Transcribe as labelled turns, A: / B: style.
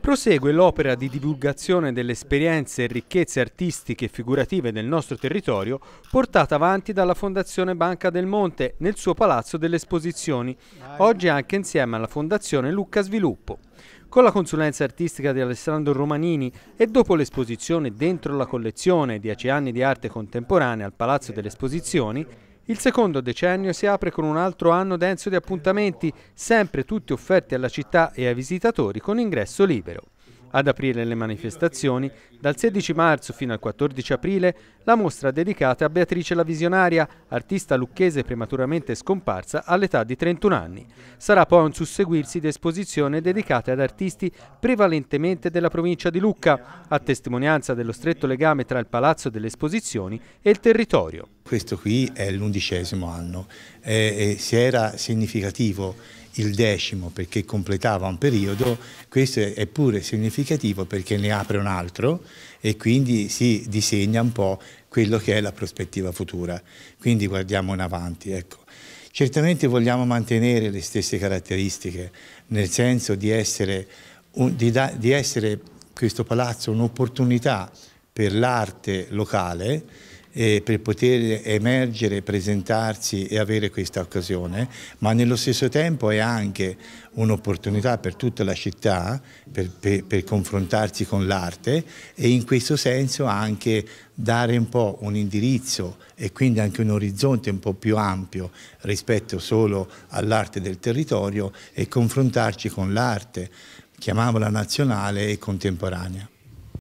A: Prosegue l'opera di divulgazione delle esperienze e ricchezze artistiche e figurative del nostro territorio portata avanti dalla Fondazione Banca del Monte nel suo Palazzo delle Esposizioni, oggi anche insieme alla Fondazione Lucca Sviluppo. Con la consulenza artistica di Alessandro Romanini e dopo l'esposizione Dentro la collezione, 10 anni di arte contemporanea al Palazzo delle Esposizioni, il secondo decennio si apre con un altro anno denso di appuntamenti, sempre tutti offerti alla città e ai visitatori con ingresso libero. Ad aprire le manifestazioni, dal 16 marzo fino al 14 aprile, la mostra dedicata a Beatrice la Visionaria, artista lucchese prematuramente scomparsa all'età di 31 anni. Sarà poi un susseguirsi di esposizioni dedicate ad artisti prevalentemente della provincia di Lucca, a testimonianza dello stretto legame tra il Palazzo delle Esposizioni e il territorio.
B: Questo qui è l'undicesimo anno e, e se era significativo il decimo perché completava un periodo, questo è pure significativo perché ne apre un altro e quindi si disegna un po' quello che è la prospettiva futura. Quindi guardiamo in avanti. Ecco. Certamente vogliamo mantenere le stesse caratteristiche, nel senso di essere, un, di da, di essere questo palazzo un'opportunità per l'arte locale, eh, per poter emergere, presentarsi e avere questa occasione, ma nello stesso tempo è anche un'opportunità per tutta la città per, per, per confrontarsi con l'arte e in questo senso anche dare un po' un indirizzo e quindi anche un orizzonte un po' più ampio rispetto solo all'arte del territorio e confrontarci con l'arte, chiamiamola nazionale e contemporanea.